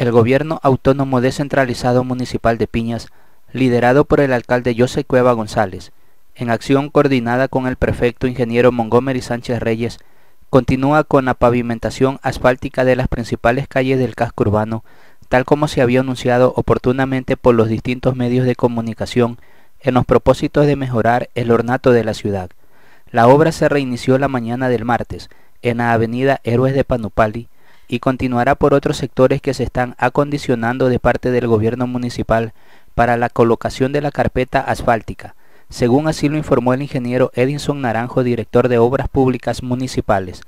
El gobierno autónomo descentralizado municipal de Piñas, liderado por el alcalde José Cueva González, en acción coordinada con el prefecto ingeniero Montgomery Sánchez Reyes, continúa con la pavimentación asfáltica de las principales calles del casco urbano, tal como se había anunciado oportunamente por los distintos medios de comunicación en los propósitos de mejorar el ornato de la ciudad. La obra se reinició la mañana del martes en la avenida Héroes de Panupali, y continuará por otros sectores que se están acondicionando de parte del gobierno municipal para la colocación de la carpeta asfáltica, según así lo informó el ingeniero Edinson Naranjo, director de Obras Públicas Municipales.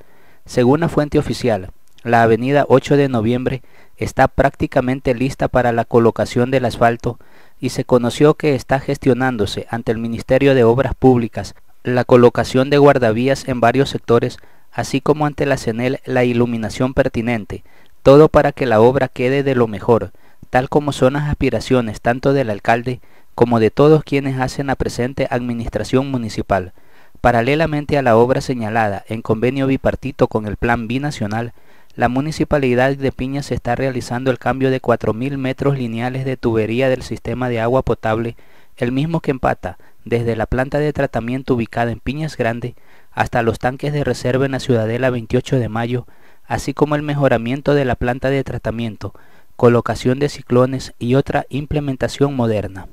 Según la fuente oficial, la avenida 8 de noviembre está prácticamente lista para la colocación del asfalto y se conoció que está gestionándose ante el Ministerio de Obras Públicas la colocación de guardavías en varios sectores así como ante la CENEL la iluminación pertinente, todo para que la obra quede de lo mejor, tal como son las aspiraciones tanto del alcalde como de todos quienes hacen la presente administración municipal. Paralelamente a la obra señalada en convenio bipartito con el Plan Binacional, la Municipalidad de Piñas está realizando el cambio de 4.000 metros lineales de tubería del sistema de agua potable, el mismo que empata desde la planta de tratamiento ubicada en Piñas Grande hasta los tanques de reserva en la Ciudadela 28 de Mayo, así como el mejoramiento de la planta de tratamiento, colocación de ciclones y otra implementación moderna.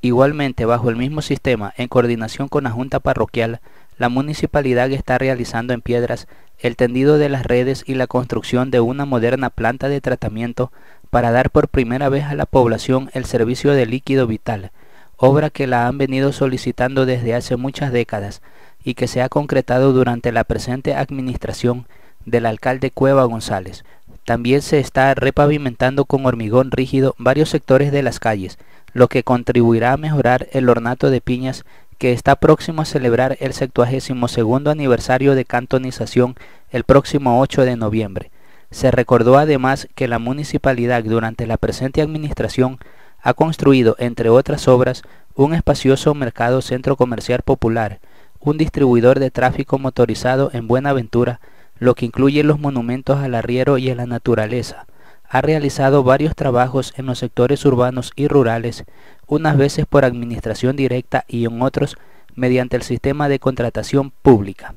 Igualmente, bajo el mismo sistema, en coordinación con la Junta Parroquial, la municipalidad está realizando en piedras el tendido de las redes y la construcción de una moderna planta de tratamiento para dar por primera vez a la población el servicio de líquido vital, obra que la han venido solicitando desde hace muchas décadas y que se ha concretado durante la presente administración del alcalde Cueva González. También se está repavimentando con hormigón rígido varios sectores de las calles, lo que contribuirá a mejorar el ornato de piñas que está próximo a celebrar el 72 aniversario de cantonización el próximo 8 de noviembre. Se recordó además que la municipalidad durante la presente administración ha construido, entre otras obras, un espacioso mercado centro comercial popular, un distribuidor de tráfico motorizado en Buenaventura, lo que incluye los monumentos al arriero y a la naturaleza. Ha realizado varios trabajos en los sectores urbanos y rurales, unas veces por administración directa y en otros mediante el sistema de contratación pública.